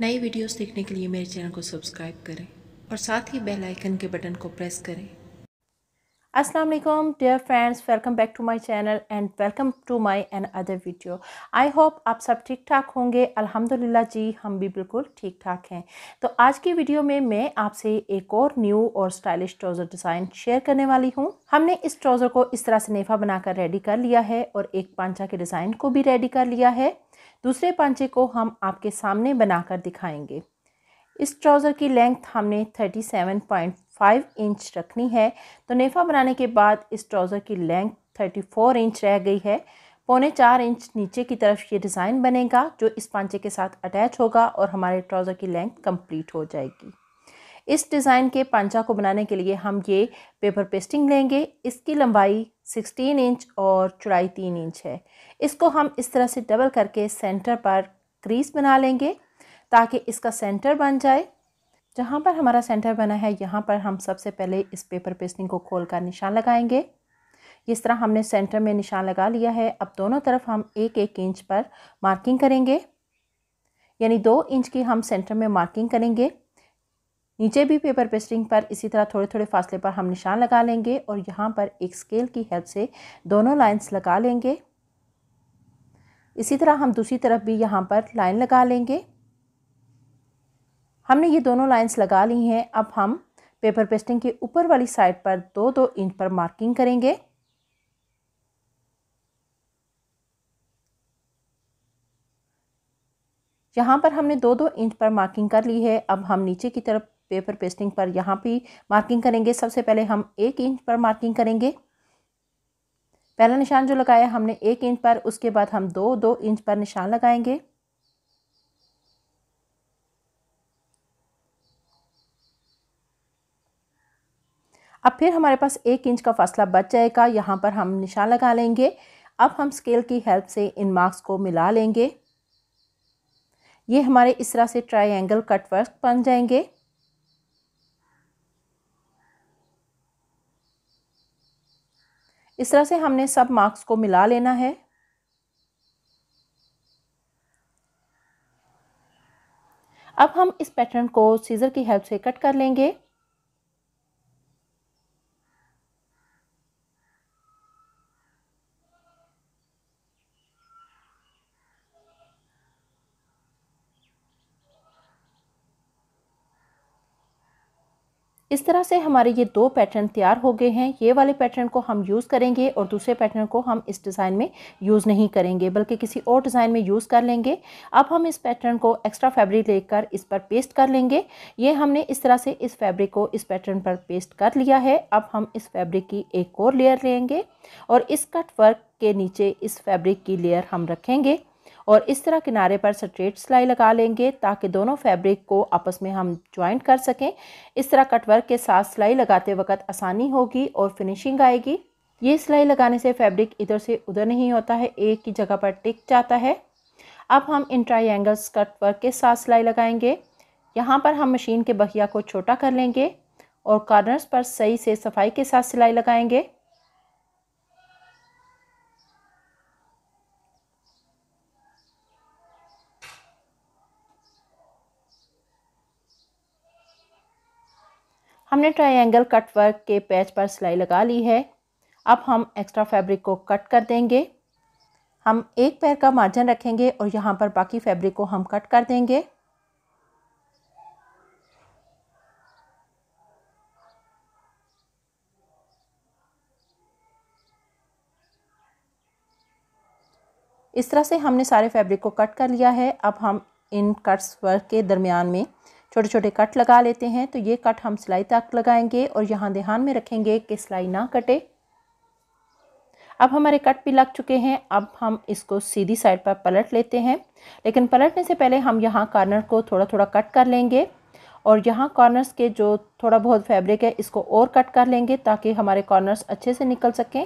नई वीडियोस देखने के लिए मेरे चैनल को सब्सक्राइब करें और साथ ही बेल आइकन के बटन को प्रेस करें असलम dear friends welcome back to my channel and welcome to my another video I hope आप सब ठीक ठाक होंगे अल्हम्दुलिल्लाह जी हम भी बिल्कुल ठीक ठाक हैं तो आज की वीडियो में मैं आपसे एक और न्यू और स्टाइलिश ट्राउज़र डिज़ाइन शेयर करने वाली हूँ हमने इस ट्राउज़र को इस तरह से नेफा बनाकर रेडी कर लिया है और एक पांचा के डिज़ाइन को भी रेडी कर लिया है दूसरे पांचे को हम आपके सामने बनाकर दिखाएंगे इस ट्राउज़र की लेंथ हमने thirty seven point five inch रखनी है तो नेफा बनाने के बाद इस ट्राउज़र की लेंथ थर्टी फोर इंच रह गई है पौने चार इंच नीचे की तरफ ये डिज़ाइन बनेगा जो इस पांचे के साथ अटैच होगा और हमारे ट्राउज़र की लेंथ कंप्लीट हो जाएगी इस डिज़ाइन के पांचा को बनाने के लिए हम ये पेपर पेस्टिंग लेंगे इसकी लंबाई 16 इंच और चौड़ाई 3 इंच है इसको हम इस तरह से डबल करके सेंटर पर क्रीज बना लेंगे ताकि इसका सेंटर बन जाए जहाँ पर हमारा सेंटर बना है यहाँ पर हम सबसे पहले इस पेपर पेस्टिंग को खोल कर निशान लगाएंगे इस तरह हमने सेंटर में निशान लगा लिया है अब दोनों तरफ हम एक एक इंच पर मार्किंग करेंगे यानी दो इंच की हम सेंटर में मार्किंग करेंगे नीचे भी पेपर पेस्टिंग पर इसी तरह थोड़े थोड़े फासले पर हम निशान लगा लेंगे और यहाँ पर एक स्केल की हेल्प से दोनों लाइन्स लगा लेंगे इसी तरह हम दूसरी तरफ भी यहाँ पर लाइन लगा लेंगे हमने ये दोनों लाइंस लगा ली हैं अब हम पेपर पेस्टिंग के ऊपर वाली साइड पर दो दो इंच पर मार्किंग करेंगे यहाँ पर हमने दो दो इंच पर मार्किंग कर ली है अब हम नीचे की तरफ पेपर पेस्टिंग पर यहाँ भी मार्किंग करेंगे सबसे पहले हम एक इंच पर मार्किंग करेंगे पहला निशान जो लगाया हमने एक इंच पर उसके बाद हम दो दो इंच पर निशान लगाएंगे अब फिर हमारे पास एक इंच का फासला बच जाएगा यहाँ पर हम निशान लगा लेंगे अब हम स्केल की हेल्प से इन मार्क्स को मिला लेंगे ये हमारे इस तरह से ट्राइंगल कट वर्क बन जाएंगे इस तरह से हमने सब मार्क्स को मिला लेना है अब हम इस पैटर्न को सीज़र की हेल्प से कट कर लेंगे इस तरह से हमारे ये दो पैटर्न तैयार हो गए हैं ये वाले पैटर्न को हम यूज़ करेंगे और दूसरे पैटर्न को हम इस डिज़ाइन में यूज़ नहीं करेंगे बल्कि किसी और डिज़ाइन में यूज़ कर लेंगे अब हम इस पैटर्न को एक्स्ट्रा फैब्रिक लेकर इस पर पेस्ट कर लेंगे ये हमने इस तरह से इस फैब्रिक को इस पैटर्न पर पेस्ट कर लिया है अब हम इस फैब्रिक की एक और लेयर लेंगे और इस कट वर्क के नीचे इस फैब्रिक की लेयर हम रखेंगे और इस तरह किनारे पर स्ट्रेट सिलाई लगा लेंगे ताकि दोनों फैब्रिक को आपस में हम ज्वाइंट कर सकें इस तरह कटवर्क के साथ सिलाई लगाते वक्त आसानी होगी और फिनिशिंग आएगी ये सिलाई लगाने से फैब्रिक इधर से उधर नहीं होता है एक ही जगह पर टिक जाता है अब हम इन ट्राइंगल्स कटवर्क के साथ सिलाई लगाएंगे यहाँ पर हम मशीन के बहिया को छोटा कर लेंगे और कॉर्नर्स पर सही से सफाई के साथ सिलाई लगाएंगे हमने ट्रायंगल कट वर्क के पैच पर सिलाई लगा ली है अब हम एक्स्ट्रा फैब्रिक को कट कर देंगे हम एक पैर का मार्जिन रखेंगे और यहाँ पर बाकी फैब्रिक को हम कट कर देंगे इस तरह से हमने सारे फैब्रिक को कट कर लिया है अब हम इन कट्स वर्क के दरमियान में छोटे छोटे कट लगा लेते हैं तो ये कट हम सिलाई तक लगाएंगे और यहाँ ध्यान में रखेंगे कि सिलाई ना कटे अब हमारे कट भी लग चुके हैं अब हम इसको सीधी साइड पर पलट लेते हैं लेकिन पलटने से पहले हम यहाँ कॉर्नर को थोड़ा थोड़ा कट कर लेंगे और यहाँ कॉर्नर्स के जो थोड़ा बहुत फैब्रिक है इसको और कट कर लेंगे ताकि हमारे कॉर्नर्स अच्छे से निकल सकें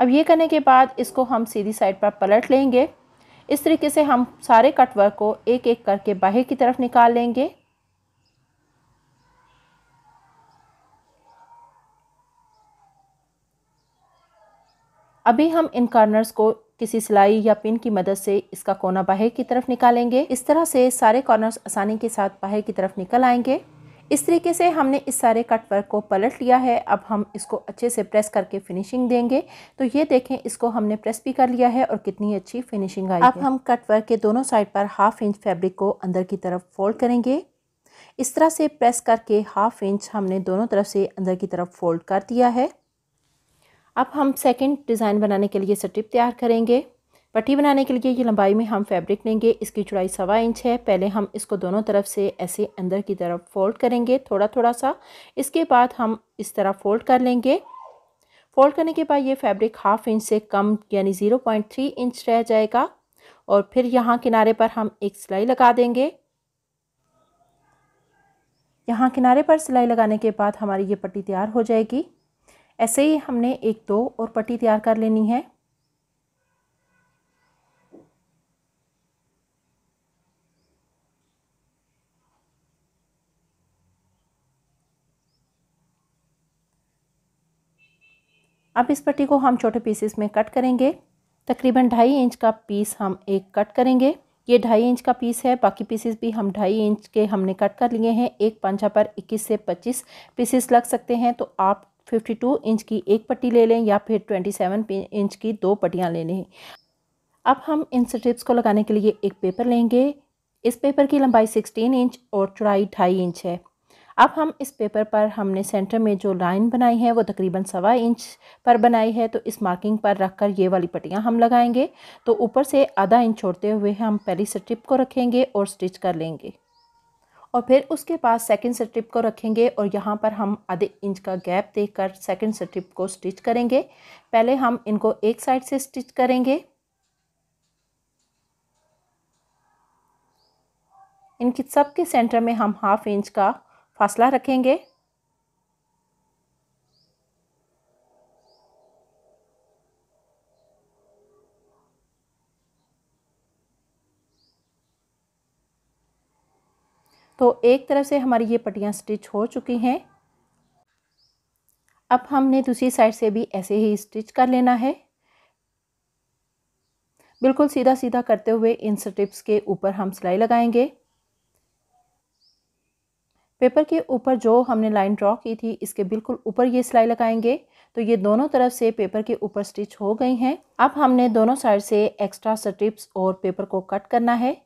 अब ये करने के बाद इसको हम सीधी साइड पर पलट लेंगे इस तरीके से हम सारे कटवर्क को एक एक करके बाहर की तरफ निकाल लेंगे अभी हम इन कॉर्नर्स को किसी सिलाई या पिन की मदद से इसका कोना बाहर की तरफ निकालेंगे इस तरह से सारे कॉर्नर्स आसानी के साथ बाहर की तरफ निकल आएंगे इस तरीके से हमने इस सारे कट वर्क को पलट लिया है अब हम इसको अच्छे से प्रेस करके फिनिशिंग देंगे तो ये देखें इसको हमने प्रेस भी कर लिया है और कितनी अच्छी फिनिशिंग आई अब हम कट वर्क के दोनों साइड पर हाफ इंच फैब्रिक को अंदर की तरफ फोल्ड करेंगे इस तरह से प्रेस करके हाफ इंच हमने दोनों तरफ से अंदर की तरफ फोल्ड कर दिया है अब हम सेकेंड डिज़ाइन बनाने के लिए स्ट्रिप तैयार करेंगे पट्टी बनाने के लिए ये लंबाई में हम फैब्रिक लेंगे इसकी चौड़ाई सवा इंच है पहले हम इसको दोनों तरफ से ऐसे अंदर की तरफ फोल्ड करेंगे थोड़ा थोड़ा सा इसके बाद हम इस तरह फोल्ड कर लेंगे फोल्ड करने के बाद ये फैब्रिक हाफ इंच से कम यानी ज़ीरो पॉइंट थ्री इंच रह जाएगा और फिर यहाँ किनारे पर हम एक सिलाई लगा देंगे यहाँ किनारे पर सिलाई लगाने के बाद हमारी ये पट्टी तैयार हो जाएगी ऐसे ही हमने एक दो और पट्टी तैयार कर लेनी है अब इस पट्टी को हम छोटे पीसेस में कट करेंगे तकरीबन ढाई इंच का पीस हम एक कट करेंगे ये ढाई इंच का पीस है बाकी पीसेस भी हम ढाई इंच के हमने कट कर लिए हैं एक पंचा पर 21 से 25 पीसेस लग सकते हैं तो आप 52 इंच की एक पट्टी ले लें या फिर 27 इंच की दो पट्टियाँ ले लें अब हम इन स्ट्रिप्स को लगाने के लिए एक पेपर लेंगे इस पेपर की लंबाई 16 इंच और चौड़ाई ढाई इंच है अब हम इस पेपर पर हमने सेंटर में जो लाइन बनाई है वो तकरीबन सवा इंच पर बनाई है तो इस मार्किंग पर रख कर ये वाली पट्टियाँ हम लगाएंगे तो ऊपर से आधा इंच छोड़ते हुए हम पहली स्ट्रिप को रखेंगे और स्टिच कर लेंगे और फिर उसके बाद सेकंड स्ट्रिप को रखेंगे और यहाँ पर हम आधे इंच का गैप कर सेकेंड स्ट्रिप को स्टिच करेंगे पहले हम इनको एक साइड से स्टिच करेंगे इनकी सब के सेंटर में हम हाफ इंच का फासला रखेंगे तो एक तरफ से हमारी ये पट्टियाँ स्टिच हो चुकी हैं अब हमने दूसरी साइड से भी ऐसे ही स्टिच कर लेना है बिल्कुल सीधा सीधा करते हुए इन स्ट्रिप्स के ऊपर हम सिलाई लगाएंगे पेपर के ऊपर जो हमने लाइन ड्रॉ की थी इसके बिल्कुल ऊपर ये सिलाई लगाएंगे तो ये दोनों तरफ से पेपर के ऊपर स्टिच हो गई हैं अब हमने दोनों साइड से एक्स्ट्रा स्ट्रिप्स और पेपर को कट करना है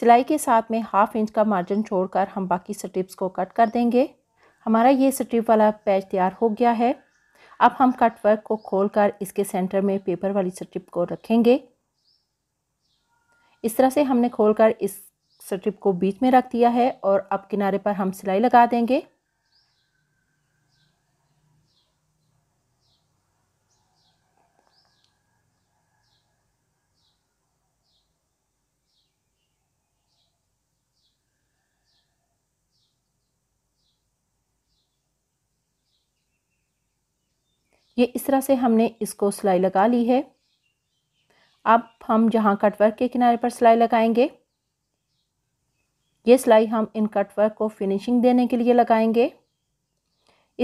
सिलाई के साथ में हाफ इंच का मार्जिन छोड़कर हम बाकी स्ट्रिप्स को कट कर देंगे हमारा ये स्ट्रिप वाला पैच तैयार हो गया है अब हम कट वर्क को कर इसके सेंटर में पेपर वाली स्ट्रिप को रखेंगे इस तरह से हमने कर इस स्ट्रिप को बीच में रख दिया है और अब किनारे पर हम सिलाई लगा देंगे ये इस तरह से हमने इसको सिलाई लगा ली है अब हम जहाँ कटवर्क के किनारे पर सिलाई लगाएंगे ये सिलाई हम इन कट वर्क को फिनिशिंग देने के लिए लगाएंगे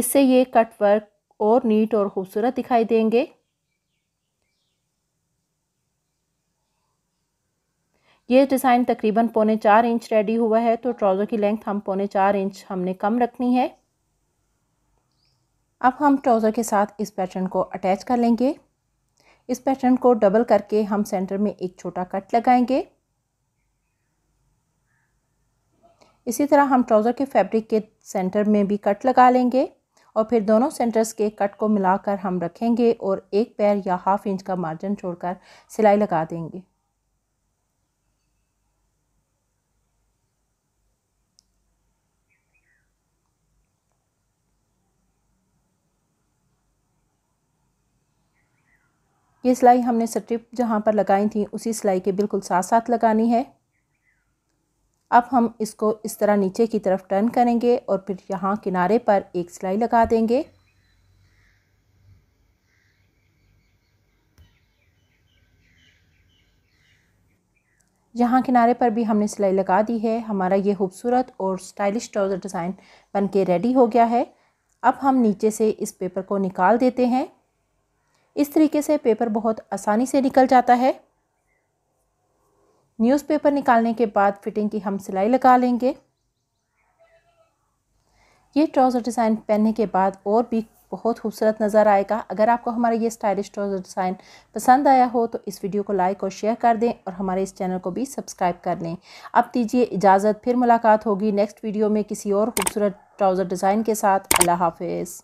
इससे ये कट वर्क और नीट और खूबसूरत दिखाई देंगे ये डिज़ाइन तकरीबन पौने चार इंच रेडी हुआ है तो ट्राउज़र की लेंथ हम पौने चार इंच हमने कम रखनी है अब हम ट्राउज़र के साथ इस पैटर्न को अटैच कर लेंगे इस पैटर्न को डबल करके हम सेंटर में एक छोटा कट लगाएंगे इसी तरह हम ट्राउज़र के फैब्रिक के सेंटर में भी कट लगा लेंगे और फिर दोनों सेंटर्स के कट को मिलाकर हम रखेंगे और एक पैर या हाफ इंच का मार्जिन छोड़कर सिलाई लगा देंगे ये सिलाई हमने स्ट्रिप जहाँ पर लगाई थी उसी सिलाई के बिल्कुल साथ साथ लगानी है अब हम इसको इस तरह नीचे की तरफ टर्न करेंगे और फिर यहाँ किनारे पर एक सिलाई लगा देंगे यहाँ किनारे पर भी हमने सिलाई लगा दी है हमारा ये खूबसूरत और स्टाइलिश ट्राउज़र डिज़ाइन बन के रेडी हो गया है अब हम नीचे से इस पेपर को निकाल देते हैं इस तरीके से पेपर बहुत आसानी से निकल जाता है न्यूज़पेपर निकालने के बाद फिटिंग की हम सिलाई लगा लेंगे ये ट्राउज़र डिज़ाइन पहनने के बाद और भी बहुत खूबसूरत नज़र आएगा अगर आपको हमारा ये स्टाइलिश ट्राउज़र डिज़ाइन पसंद आया हो तो इस वीडियो को लाइक और शेयर कर दें और हमारे इस चैनल को भी सब्सक्राइब कर लें अब दीजिए इजाज़त फिर मुलाकात होगी नेक्स्ट वीडियो में किसी और खूबसूरत ट्राउज़र डिज़ाइन के साथ अल्लाह हाफिज़